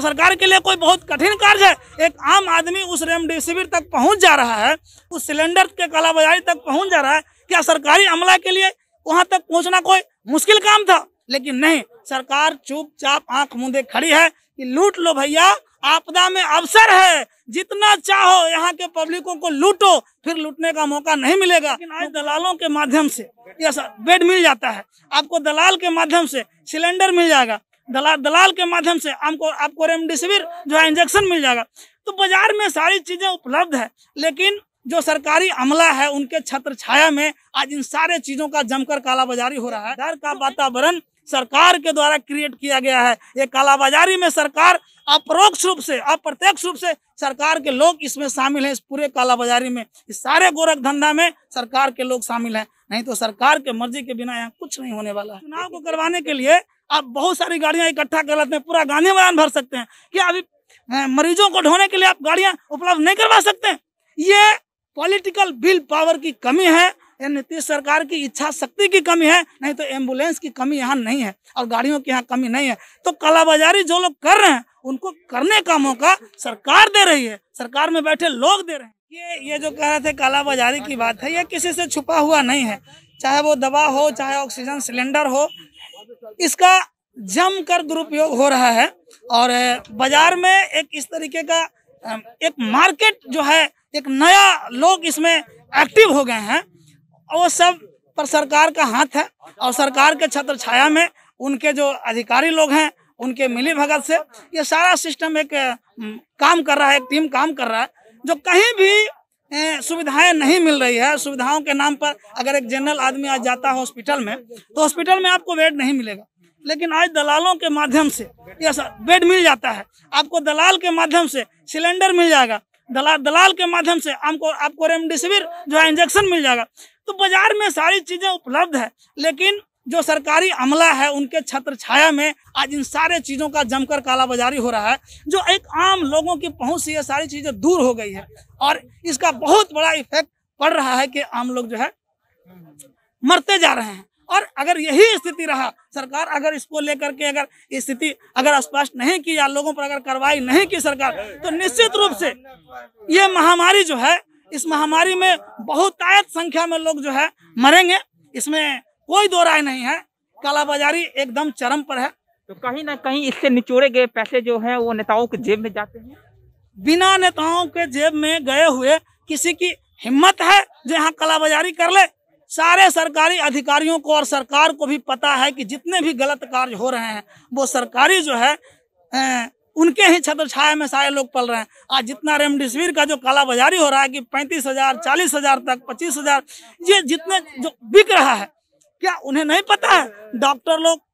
सरकार के लिए कोई बहुत कठिन कार्य है एक आम आदमी उस रेमडेसिविर तक पहुंच जा रहा है उस सिलेंडर के कालाबाजारी तक पहुंच जा रहा है क्या सरकारी अमला के लिए वहां तक पहुंचना कोई मुश्किल काम था लेकिन नहीं सरकार चुपचाप आंख मुंदे खड़ी है कि लूट लो भैया आपदा में अवसर है जितना चाहो यहाँ के पब्लिकों को लूटो फिर लूटने का मौका नहीं मिलेगा लेकिन आज दलालों के माध्यम से यह बेड मिल जाता है आपको दलाल के माध्यम से सिलेंडर मिल जाएगा दलाल दलाल के माध्यम से हमको आपको रेमडेसिविर जो है इंजेक्शन मिल जाएगा तो बाजार में सारी चीजें उपलब्ध है लेकिन जो सरकारी अमला है उनके छत्र छाया में आज इन सारे चीजों का जमकर कालाबाजारी हो रहा है डर का वातावरण सरकार के द्वारा क्रिएट किया गया है ये कालाबाजारी में सरकार अप्रोक्ष रूप से अप्रत्यक्ष रूप से सरकार के लोग इसमें शामिल हैं इस पूरे कालाबाजारी में इस सारे गोरख धंधा में सरकार के लोग शामिल हैं नहीं तो सरकार के मर्जी के बिना यहाँ कुछ नहीं होने वाला है चुनाव को करवाने के लिए आप बहुत सारी गाड़ियां इकट्ठा कर लेते हैं पूरा गांधी मैदान भर सकते हैं क्या अभी मरीजों को ढोने के लिए आप गाड़ियां उपलब्ध नहीं करवा सकते ये पॉलिटिकल बिल पावर की कमी है या नीतीश सरकार की इच्छा शक्ति की कमी है नहीं तो एम्बुलेंस की कमी यहाँ नहीं है और गाड़ियों की यहाँ कमी नहीं है तो कालाबाजारी जो लोग कर रहे हैं उनको करने का मौका सरकार दे रही है सरकार में बैठे लोग दे रहे हैं ये ये जो कह रहे थे कालाबाजारी की बात है ये किसी से छुपा हुआ नहीं है चाहे वो दवा हो चाहे ऑक्सीजन सिलेंडर हो इसका जम कर दुरुपयोग हो रहा है और बाजार में एक इस तरीके का एक मार्केट जो है एक नया लोग इसमें एक्टिव हो गए हैं वो सब पर सरकार का हाथ है और सरकार के छत्र छाया में उनके जो अधिकारी लोग हैं उनके मिली भगत से ये सारा सिस्टम एक काम कर रहा है एक टीम काम कर रहा है जो कहीं भी सुविधाएं नहीं मिल रही है सुविधाओं के नाम पर अगर एक जनरल आदमी आज जाता है हॉस्पिटल में तो हॉस्पिटल में आपको बेड नहीं मिलेगा लेकिन आज दलालों के माध्यम से यस बेड मिल जाता है आपको दलाल के माध्यम से सिलेंडर मिल जाएगा दलाल दलाल के माध्यम से आपको, आपको रेमडेसिविर जो है इंजेक्शन मिल जाएगा तो बाजार में सारी चीजें उपलब्ध है लेकिन जो सरकारी अमला है उनके छत्र छाया में आज इन सारे चीज़ों का जमकर कालाबाजारी हो रहा है जो एक आम लोगों की पहुंच से ये सारी चीज़ें दूर हो गई है और इसका बहुत बड़ा इफेक्ट पड़ रहा है कि आम लोग जो है मरते जा रहे हैं और अगर यही स्थिति रहा सरकार अगर इसको लेकर के अगर स्थिति अगर स्पष्ट नहीं की या लोगों पर अगर कार्रवाई नहीं की सरकार तो निश्चित रूप से ये महामारी जो है इस महामारी में बहुतायत संख्या में लोग जो है मरेंगे इसमें कोई दो राय नहीं है कालाबाजारी एकदम चरम पर है तो कहीं ना कहीं इससे निचोड़े गए पैसे जो है वो नेताओं के जेब में जाते हैं बिना नेताओं के जेब में गए हुए किसी की हिम्मत है जो यहाँ कालाबाजारी कर ले सारे सरकारी अधिकारियों को और सरकार को भी पता है कि जितने भी गलत कार्य हो रहे हैं वो सरकारी जो है ए, उनके ही छत्र छाया में सारे लोग पल रहे हैं आज जितना रेमडेसिविर का जो कालाबाजारी हो रहा है कि पैंतीस हजार चालीस हजार तक पच्चीस हजार ये जितने जो बिक रहा है क्या उन्हें नहीं पता है डॉक्टर लोग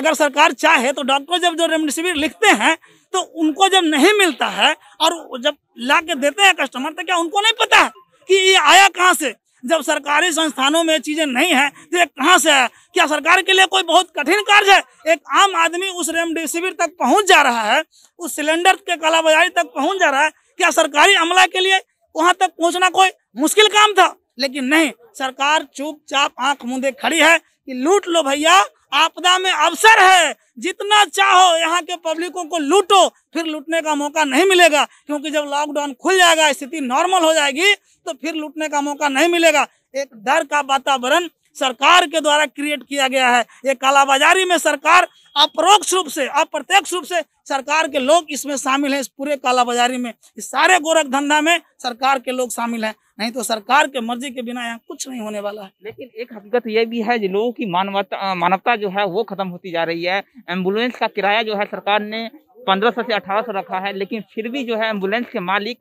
अगर सरकार चाहे तो डॉक्टर जब जो रेमडेसिविर लिखते हैं तो उनको जब नहीं मिलता है और जब ला के देते हैं कस्टमर तो क्या उनको नहीं पता है कि ये आया कहाँ से जब सरकारी संस्थानों में चीजें नहीं है तो ये कहाँ से है क्या सरकार के लिए कोई बहुत कठिन कार्य है एक आम आदमी उस रेमडेसिविर तक पहुँच जा रहा है उस सिलेंडर के कालाबाजारी तक पहुँच जा रहा है क्या सरकारी अमला के लिए वहाँ तक पहुँचना कोई मुश्किल काम था लेकिन नहीं सरकार चुपचाप आंख मूंदे खड़ी है कि लूट लो भैया आपदा में अवसर है जितना चाहो यहाँ के पब्लिकों को लूटो फिर लूटने का मौका नहीं मिलेगा क्योंकि जब लॉकडाउन खुल जाएगा स्थिति नॉर्मल हो जाएगी तो फिर लूटने का मौका नहीं मिलेगा एक डर का वातावरण सरकार के द्वारा क्रिएट किया गया है ये कालाबाजारी में सरकार अप्रोक्ष रूप से अप्रत्यक्ष रूप से सरकार के लोग इसमें शामिल हैं इस पूरे कालाबाजारी में इस सारे गोरख धंधा में सरकार के लोग शामिल हैं नहीं तो सरकार के मर्जी के बिना यहाँ कुछ नहीं होने वाला है लेकिन एक हकीकत यह भी है जो लोगों की मानवता मानवता जो है वो खत्म होती जा रही है एम्बुलेंस का किराया जो है सरकार ने पंद्रह सौ से अठारह सौ रखा है लेकिन फिर भी जो है एम्बुलेंस के मालिक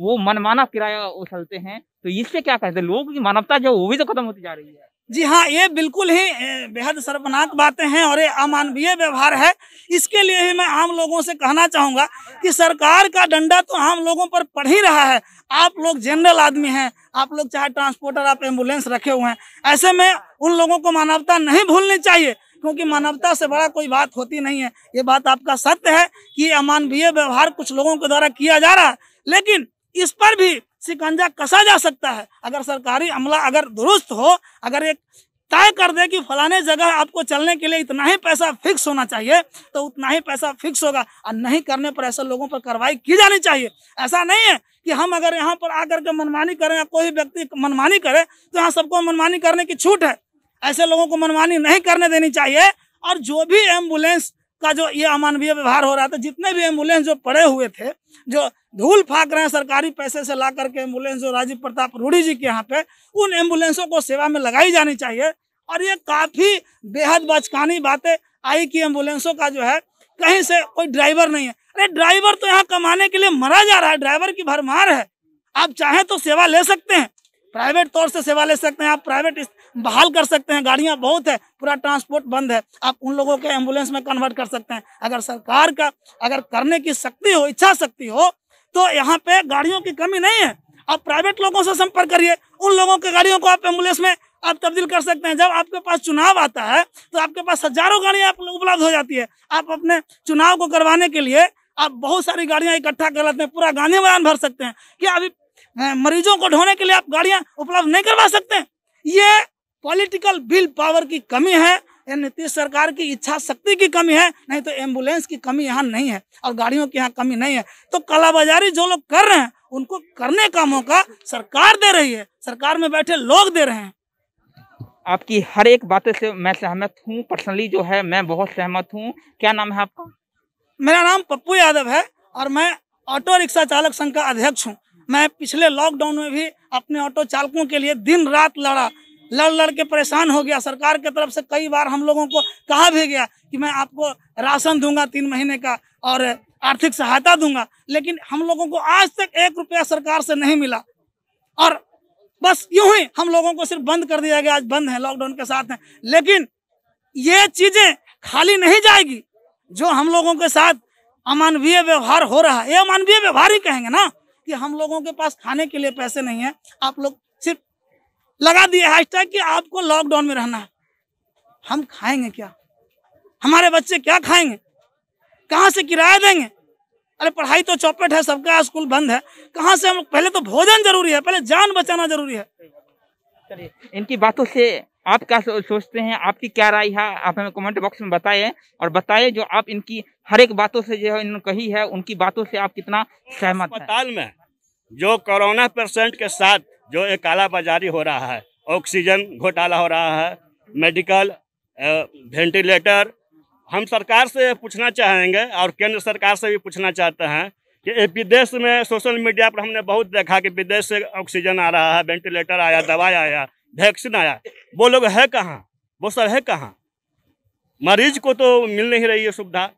वो मनमाना किराया उछलते हैं तो इससे क्या कहते हैं लोगों की मानवता जो वो भी तो खत्म होती जा रही है जी हाँ ये बिल्कुल ही बेहद शर्मनाक बातें हैं और ये अमानवीय व्यवहार है इसके लिए ही मैं आम लोगों से कहना चाहूँगा कि सरकार का डंडा तो आम लोगों पर पड़ ही रहा है आप लोग जनरल आदमी हैं आप लोग चाहे ट्रांसपोर्टर आप एम्बुलेंस रखे हुए हैं ऐसे में उन लोगों को मानवता नहीं भूलनी चाहिए क्योंकि मानवता से बड़ा कोई बात होती नहीं है ये बात आपका सत्य है कि अमानवीय व्यवहार कुछ लोगों के द्वारा किया जा रहा है लेकिन इस पर भी शिकंजा कसा जा सकता है अगर सरकारी अमला अगर दुरुस्त हो अगर एक तय कर दे कि फलाने जगह आपको चलने के लिए इतना ही पैसा फिक्स होना चाहिए तो उतना ही पैसा फिक्स होगा और नहीं करने पर ऐसे लोगों पर कार्रवाई की जानी चाहिए ऐसा नहीं है कि हम अगर यहाँ पर आकर के मनमानी करें या कोई व्यक्ति मनमानी करे तो यहाँ सबको मनमानी करने की छूट है ऐसे लोगों को मनमानी नहीं करने देनी चाहिए और जो भी एम्बुलेंस का जो ये अमानवीय व्यवहार हो रहा था जितने भी एम्बुलेंस जो पड़े हुए थे जो धूल फाक रहे हैं सरकारी पैसे से ला करके एम्बुलेंस जो राजीव प्रताप रूढ़ी जी के यहाँ पे उन एम्बुलेंसों को सेवा में लगाई जानी चाहिए और ये काफ़ी बेहद बचकानी बातें आई कि एम्बुलेंसों का जो है कहीं से कोई ड्राइवर नहीं है अरे ड्राइवर तो यहाँ कमाने के लिए मरा जा रहा है ड्राइवर की भरमार है आप चाहें तो सेवा ले सकते हैं प्राइवेट तौर से सेवा ले सकते हैं आप प्राइवेट बहाल कर सकते हैं गाड़ियां बहुत है पूरा ट्रांसपोर्ट बंद है आप उन लोगों के एम्बुलेंस में कन्वर्ट कर सकते हैं अगर सरकार का अगर करने की शक्ति हो इच्छा शक्ति हो तो यहाँ पे गाड़ियों की कमी नहीं है आप प्राइवेट लोगों से संपर्क करिए उन लोगों के गाड़ियों को आप एम्बुलेंस में आप तब्दील कर सकते हैं जब आपके पास चुनाव आता है तो आपके पास हजारों गाड़ियां उपलब्ध हो जाती है आप अपने चुनाव को करवाने के लिए आप बहुत सारी गाड़ियां इकट्ठा कर लेते हैं पूरा गांधी मैदान भर सकते हैं क्या अभी मरीजों को ढोने के लिए आप गाड़ियां उपलब्ध नहीं करवा सकते ये पॉलिटिकल बिल पावर की कमी है या नीतीश सरकार की इच्छा शक्ति की कमी है नहीं तो एम्बुलेंस की कमी यहाँ नहीं है और गाड़ियों की यहाँ कमी नहीं है तो कालाबाजारी जो लोग कर रहे हैं उनको करने का मौका सरकार दे रही है सरकार में बैठे लोग दे रहे हैं आपकी हर एक बातें से मैं सहमत हूँ पर्सनली जो है मैं बहुत सहमत हूँ क्या नाम है आपका मेरा नाम पप्पू यादव है और मैं ऑटो रिक्शा चालक संघ का अध्यक्ष हूँ मैं पिछले लॉकडाउन में भी अपने ऑटो चालकों के लिए दिन रात लड़ा लड़ लड़ के परेशान हो गया सरकार की तरफ से कई बार हम लोगों को कहा भी गया कि मैं आपको राशन दूंगा तीन महीने का और आर्थिक सहायता दूंगा लेकिन हम लोगों को आज तक एक रुपया सरकार से नहीं मिला और बस यूं ही हम लोगों को सिर्फ बंद कर दिया गया आज बंद है लॉकडाउन के साथ है लेकिन ये चीजें खाली नहीं जाएगी जो हम लोगों के साथ अमानवीय व्यवहार हो रहा है ये अमानवीय व्यवहार ही कहेंगे ना कि हम लोगों के पास खाने के लिए पैसे नहीं है आप लोग लगा दिए हैशटैग कि आपको लॉकडाउन में रहना है हम खाएंगे क्या हमारे बच्चे क्या खाएंगे कहाँ से किराया देंगे अरे पढ़ाई तो चौपट है सबका स्कूल बंद है कहाँ से हम पहले तो भोजन जरूरी है पहले जान बचाना जरूरी है चलिए इनकी बातों से आप क्या सोचते हैं आपकी क्या राय है आप हमें कमेंट बॉक्स में बताएं और बताएं जो आप इनकी हर एक बातों से जो इन्होंने कही है उनकी बातों से आप कितना सहमत अस्पताल में जो कोरोना पेशेंट के साथ जो एक काला बाजारी हो रहा है ऑक्सीजन घोटाला हो रहा है मेडिकल वेंटिलेटर हम सरकार से पूछना चाहेंगे और केंद्र सरकार से भी पूछना चाहते हैं कि विदेश में सोशल मीडिया पर हमने बहुत देखा कि विदेश से ऑक्सीजन आ रहा है वेंटिलेटर आया दवाई आया वैक्सीन आया वो लोग है कहाँ वो सब है कहाँ मरीज को तो मिल नहीं रही है सुविधा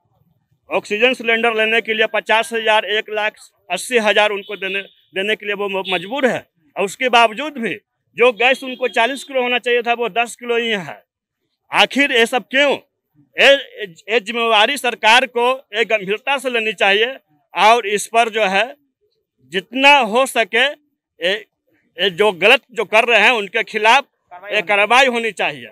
ऑक्सीजन सिलेंडर लेने के लिए पचास हज़ार एक लाख अस्सी हज़ार उनको देने देने के लिए वो मजबूर है और उसके बावजूद भी जो गैस उनको 40 किलो होना चाहिए था वो 10 किलो ही है आखिर ये सब क्यों ये जिम्मेवारी सरकार को एक गंभीरता से लेनी चाहिए और इस पर जो है जितना हो सके ए, ए जो गलत जो कर रहे हैं उनके खिलाफ ये कार्रवाई होनी चाहिए